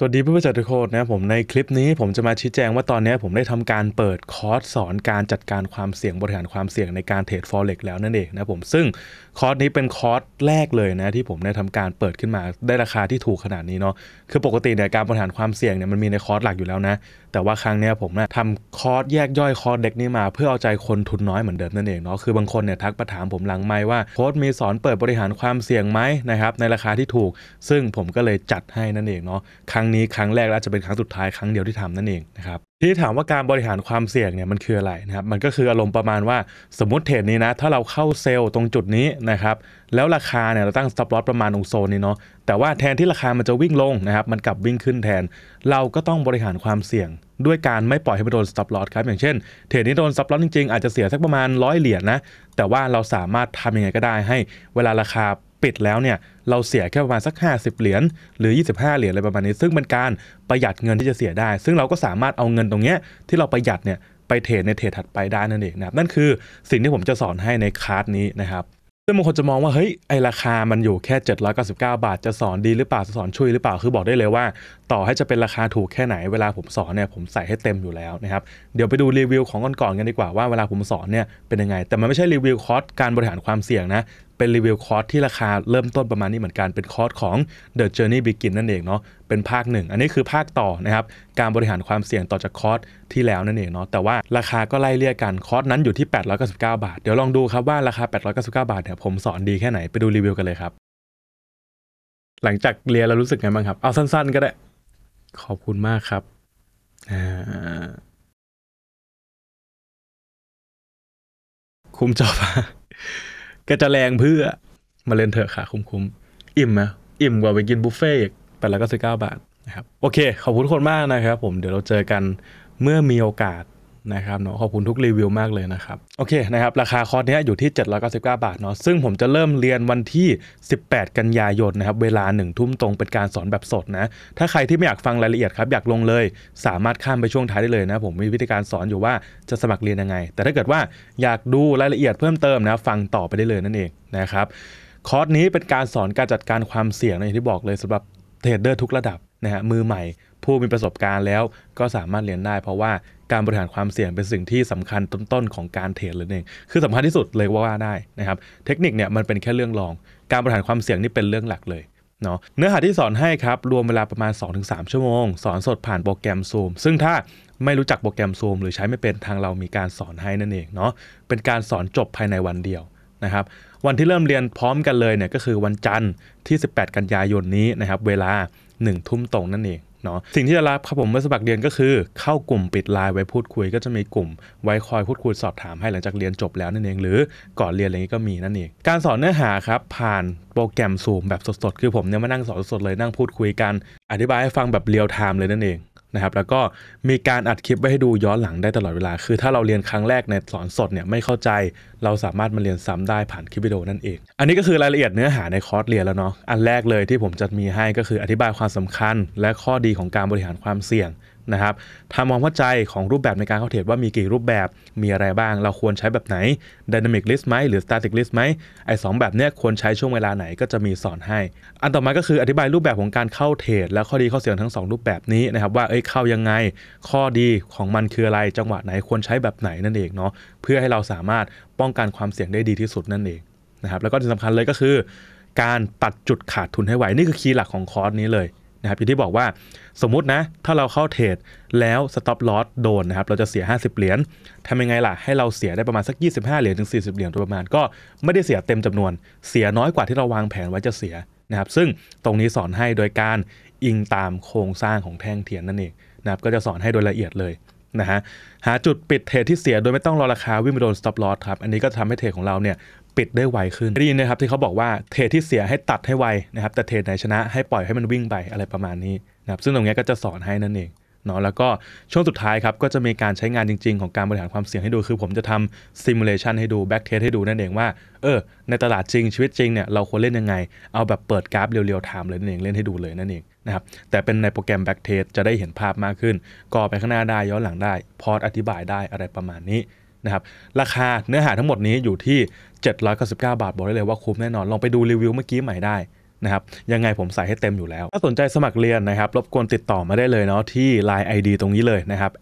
สวัสดีผู้บริหารทุกคนนะผมในคลิปนี้ผมจะมาชี้แจงว่าตอนนี้ผมได้ทำการเปิดคอร์สสอนการจัดการความเสี่ยงบริหารความเสี่ยงในการเทรดฟร็ก e ์แล้วนั่นเองนะผมซึ่งคอร์สนี้เป็นคอร์สแรกเลยนะที่ผมได้ทำการเปิดขึ้นมาได้ราคาที่ถูกขนาดนี้เนาะคือปกติเนี่ยการบริหารความเสี่ยงเนี่ยมันมีในคอร์สหลักอยู่แล้วนะแต่ว่าครั้งนี้ผมนะทำคอร์สแยกย่อยคอร์สเด็กนี้มา เพื่อเอาใจคนทุนน้อยเหมือนเดิมนั่นเองเนาะคือบางคนเนี่ยทักประถามผมหลังไม่ว่าโค้ดมีสอนเปิดบริหารความเสี่ยงไหมนะครับในราคาที่ถูกซึ่งผมก็เลยจัดให้นั่นเองเนาะครั้งงนี้ครั้งแรกและจะเป็นครั้งสุดท้ายครั้งเดียวที่ทำนั่นเองนะครับที่ถามว่าการบริหารความเสี่ยงเนี่ยมันคืออะไรนะครับมันก็คืออารมณ์ประมาณว่าสมมติเทรดนี้นะถ้าเราเข้าเซลล์ตรงจุดนี้นะครับแล้วราคาเนี่ยเราตั้งสต็อปลอสประมาณองโซนนี้เนาะแต่ว่าแทนที่ราคามันจะวิ่งลงนะครับมันกลับวิ่งขึ้นแทน เราก็ต้องบริหารความเสี่ยง ด้วยการไม่ปล่อยให้มันโดนสต็อปลอสครับอย่างเช่นเทรดนี้โดนสต็อปลอสจริงๆอาจจะเสียสักประมาณร้อยเหรียญนะแต่ว่าเราสามารถทำยังไงก็ได้ให้เวลาราคาปิดแล้วเนี่ยเราเสียแค่ประมาณสัก 50 เหรียญหรือ 25 เหรียญอะไรประมาณนี้ซึ่งเป็นการประหยัดเงินที่จะเสียได้ ซึ่งเราก็สามารถเอาเงินตรงเนี้ยที่เราประหยัดเนี่ยไปเทรดในเทรดถัดไปได้นั่นเองนะครับนั่นคือสิ่งที่ผมจะสอนให้ในคลาสนี้นะครับซึ่งบางคนจะมองว่าเฮ้ยไอราคามันอยู่แค่ 799 บาทจะสอนดีหรือเปล่าจะสอนช่วยหรือเปล่าคือบอกได้เลยว่า ต่อให้จะเป็นราคาถูกแค่ไหนเวลาผมสอนเนี่ยผมใส่ให้เต็มอยู่แล้วนะครับเดี๋ยวไปดูรีวิวของก่อนๆกันดีกว่าว่าเวลาผมสอนเนี่ยเป็นยังไงแต่มันไม่ใช่รีวิวคอร์สการบริหารความเสี่ยงนะเป็นรีวิวคอร์สที่ราคาเริ่มต้นประมาณนี้เหมือนกันเป็นคอร์สของ The Journey Begin นั่นเองเนาะเป็นภาคหนึ่ง อันนี้คือภาคต่อนะครับ การบริหารความเสี่ยงต่อจากคอร์สที่แล้วนั่นเองเนาะแต่ว่าราคาก็ไล่เรียกกันคอร์สนั้นอยู่ที่ 899 บาท เดี๋ยวลองดูครับว่าราคา 899 บาทเนี่ยผมสอนดีแค่ไหนไปดูรีวิวกันเลยครับหลังจากเรียนเรารู้สึกไงบ้างครับเอาสั้น ๆก็ได้ขอบคุณมากครับคุ้มจอบก็จะแรงเพื่อมาเล่นเถอะค่ะคุ้มๆ อิ่มไหมอิ่มกว่าไปกินบุฟเฟ่ต์แต่ละก็สิบเก้าบาทนะครับ โอเค ขอบคุณคนมากนะครับผม เดี๋ยวเราเจอกันเมื่อมีโอกาสนะครับเนาะขอบคุณทุกรีวิวมากเลยนะครับโอเคนะครับราคาคอร์สนี้อยู่ที่799บาทเนาะซึ่งผมจะเริ่มเรียนวันที่ 18 กันยายนนะครับเวลา1ทุ่มตรงเป็นการสอนแบบสดนะถ้าใครที่ไม่อยากฟังรายละเอียดครับ อยากลงเลยสามารถข้ามไปช่วงท้ายได้เลยนะผมมีวิธีการสอนอยู่ว่าจะสมัครเรียนยังไง แต่ถ้าเกิดว่าอยากดูรายละเอียดเพิ่มเติมนะฟังต่อไปได้เลยนั่นเองนะครับคอร์สนี้เป็นการสอนการจัดการความเสี่ยงในที่บอกเลยสำหรับเทรดเดอร์ทุกระดับนะฮะมือใหม่ผู้มีประสบการณ์แล้วก็สามารถเรียนได้เพราะว่าการบริหารความเสี่ยงเป็นสิ่งที่สำคัญต้นๆของการเทรดเลยเอง คือสำคัญที่สุดเลยว่าได้นะครับเทคนิคเนี่ยมันเป็นแค่เรื่องรองการบริหารความเสี่ยงนี่เป็นเรื่องหลักเลย เนาะเนื้อหาที่สอนให้ครับ รวมเวลาประมาณ 2-3 ชั่วโมง สอนสดผ่านโปรแกรม Zoom ซึ่งถ้าไม่รู้จักโปรแกรม Zoom หรือใช้ไม่เป็นทางเรามีการสอนให้นั่นเองเนาะเป็นการสอนจบภายในวันเดียวนะครับวันที่เริ่มเรียนพร้อมกันเลยเนี่ยก็คือวันจันทร์ที่ 18 กันยายนนี้นะครับเวลา1ทุ่มตรงนั่นเองเนาะสิ่งที่จะรับครับผมเมื่อสมัครเรียนก็คือ เข้ากลุ่มปิดไลน์ไว้พูดคุยก็จะมีกลุ่ม ไว้คอยพูดคุยสอบถามให้หลังจากเรียนจบแล้วนั่นเองหรือก่อนเรียนอะไรนี้ก็มีนั่นเอง การสอนเนื้อหาครับผ่านโปรแกรมซูมแบบสดๆคือผมเนี่ยมานั่งสอนสดเลยนั่งพูดคุยกันอธิบายให้ฟังแบบเรียลไทม์เลยนั่นเองนะครับแล้วก็มีการอัดคลิปไว้ให้ดูย้อนหลังได้ตลอดเวลาคือถ้าเราเรียนครั้งแรกในสอนสดเนี่ยไม่เข้าใจ เราสามารถมาเรียนซ้ำได้ผ่านคลิปวิดีโอนั่นเองอันนี้ก็คือรายละเอียดเนื้อหาในคอร์สเรียนแล้วเนาะอันแรกเลยที่ผมจะมีให้ก็คืออธิบายความสำคัญ และข้อดีของการบริหารความเสี่ยงนะครับทำความเข้าใจของรูปแบบในการเข้าเทรดว่ามีกี่รูปแบบมีอะไรบ้างเราควรใช้แบบไหน Dynamic List ไหมหรือ Static List ไหมไอ้สแบบเนี้ยควรใช้ช่วงเวลาไหนก็จะมีสอนให้ อันต่อมา ก็คืออธิบายรูปแบบของการเข้าเทรดและข้อดีข้อเสียทั้ง 2 รูปแบบนี้นะครับว่าเอ้ยเข้ายังไงข้อดีของมันคืออะไรจังหวะไหนควรใช้แบบไหนนั่นเองเนาะเพื่อให้เราสามารถป้องกันความเสี่ยงได้ดีที่สุดนั่นเองนะครับแล้วก็ที่สำคัญเลยก็คือ การตัดจุดขาดทุนให้ไหวนี่คือคีย์หลักของคอร์สนี้เลยนะครับอย่างที่บอกว่าสมมุตินะ ถ้าเราเข้าเทรดแล้วสต็อปลอสโดนนะครับเราจะเสีย 50 เหรียญทำยังไงล่ะ ให้เราเสียได้ประมาณสัก25เหรียญถึง40เหรียญโดยประมาณก็ไม่ได้เสียเต็มจำนวน เสียน้อยกว่าที่เราวางแผนไว้จะเสียนะครับซึ่งตรงนี้สอนให้โดยการอิงตามโครงสร้างของแท่งเทียนนั่นเองนะครับก็จะสอนให้โดยละเอียดเลยนะฮะหาจุดปิดเทรดที่เสียโดยไม่ต้องรอราคาวิ่งไปโดน stop loss ครับอันนี้ก็ทำให้เทรดของเราเนี่ยปิดได้ไวขึ้นได้ยินนะครับที่เขาบอกว่าเทรดที่เสียให้ตัดให้ไวนะครับแต่เทรดไหนชนะให้ปล่อยให้มันวิ่งไป อะไรประมาณนี้นะครับซึ่งตรงนี้ก็จะสอนให้นั่นเองเนาะแล้วก็ช่วงสุดท้ายครับก็จะมีการใช้งานจริง ๆ ของการบริหารความเสี่ยงให้ดูคือผมจะทำซิมูเลชันให้ดูแบ็กเทสให้ดูนั่นเองว่าเออในตลาดจริงชีวิตจริงเนี่ยเราควรเล่นยังไง เอาแบบเปิดกราฟเรียวๆถามเลยนั่นเองเล่นให้ดูเลยนั่นเองนะครับแต่เป็นในโปรแกรมแบ็กเทสจะได้เห็นภาพมากขึ้นก่อไปข้างหน้าได้ย้อนหลังได้ พอร์ตอธิบายได้อะไรประมาณนี้นะครับราคาเนื้อหาทั้งหมดนี้อยู่ที่ 799 บาท บอกได้เลยว่าคุ้มแน่นอน ลองไปดูรีวิวเมื่อกี้ใหม่ได้นะครับยังไงผมใส่ให้เต็มอยู่แล้ว ถ้าสนใจสมัครเรียนนะครับรบกวนติดต่อมาได้เลยเนาะที่ Line ID ตรงนี้เลยนะครับ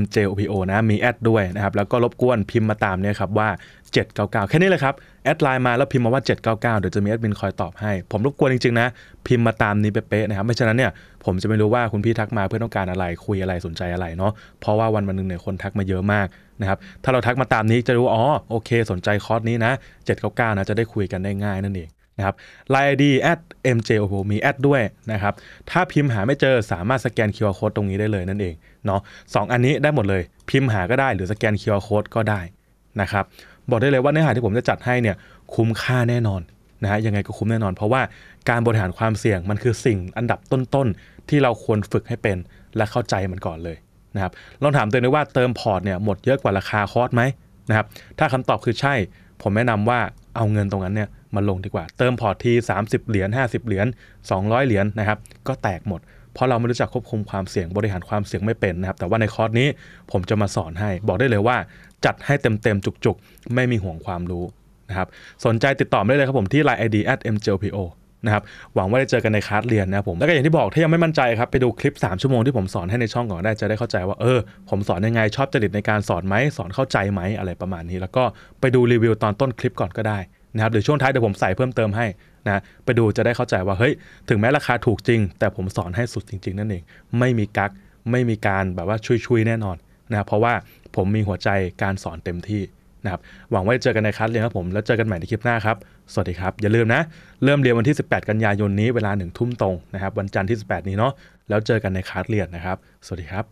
@mjopo นะมีแอดด้วยนะครับแล้วก็รบกวนพิมพ์มาตามเนี่ยครับว่า 799 แค่นี้เลยครับแอดไลน์มาแล้วพิมพ์มาว่า 799 เดี๋ยวจะมีแอดมินคอยตอบให้ ผมรบกวนจริง ๆ นะ พิมพ์มาตามนี้เป๊ะๆนะครับไม่ฉะนั้นเนี่ยผมจะไม่รู้ว่าคุณพี่ทักมาเพื่อต้องการอะไรคุยอะไรสนใจอะไรเนาะเพราะว่าวันวันหนึ่งเนี่ยคนทักมาเยอะมากนะครับถ้าเราทักมาตามนี้จะรู้อ๋อโอเคสนใจคอร์สนี้นะ799นะจะได้คุยกันได้ง่ายนั่นเองนะครับไลน์ ID at mj โ้โหมีแอดด้วยนะครับ ถ้าพิมพ์หาไม่เจอสามารถสแกน QR code ตรงนี้ได้เลยนั่นเองเนาะสองอันนี้ได้หมดเลย พิมพ์หาก็ได้หรือสแกน QR code ก็ได้นะครับ บอกได้เลยว่าเนื้อหาที่ผมจะจัดให้เนี่ยคุ้มค่าแน่นอนนะฮะ ยังไงก็คุ้มแน่นอน เพราะว่าการบริหารความเสี่ยงมันคือสิ่งอันดับต้นๆ ที่เราควรฝึกให้เป็น และเข้าใจมันก่อนเลยนะครับลองถามตัวเองว่าเติมพอร์ตเนี่ยหมดเยอะกว่าราคาคอร์สไหมนะครับ ถ้าคำตอบคือใช่ ผมแนะนำว่าเอาเงินตรงนั้นเนี่ยมาลงดีกว่าเติมพอร์ตที30 เหรียญ50 เหรียญ200 เหรียญนะครับ ก็แตกหมด เพราะเราไม่รู้จักควบคุมความเสี่ยงบริหารความเสี่ยงไม่เป็นนะครับ แต่ว่าในคอร์สนี้ผมจะมาสอนให้บอกได้เลยว่า จัดให้เต็มๆ จุกๆ ไม่มีห่วงความรู้นะครับสนใจติดต่อได้เลยครับผม ที่ line id at m j p o นะครับหวังว่าจะเจอกันในคลาสเรียนนะผมแล้วก็อย่างที่บอกถ้ายังไม่มั่นใจครับไปดูคลิป3ชั่วโมงที่ผมสอนให้ในช่องก่อนได้จะได้เข้าใจว่าเออผมสอนยังไงชอบจริตในการสอนไหมสอนเข้าใจไหมอะไรประมาณนี้ แล้วก็ไปดูรีวิวตอนต้นคลิปก่อนก็ได้นะครับเดี๋ยวช่วงท้ายเดี๋ยวผมใส่เพิ่มเติมให้นะไปดูจะได้เข้าใจว่าเฮ้ย ถึงแม้ราคาถูกจริง แต่ผมสอนให้สุดจริง ๆ นั่นเองไม่มีกักไม่มีการแบบว่าช่วยๆแน่นอนนะเพราะว่าผมมีหัวใจการสอนเต็มที่นะครับ หวังว่าจะเจอกันในคัสเลยครับผมแล้วเจอกันใหม่ในคลิปหน้าครับ สวัสดีครับ อย่าลืมนะ เริ่มเรียนวันที่ 18 กันยายนนี้เวลา1ทุ่มตรงนะครับวันจันทร์ที่ 18 นี้เนาะแล้วเจอกันในคัสเรียนนะครับ สวัสดีครับ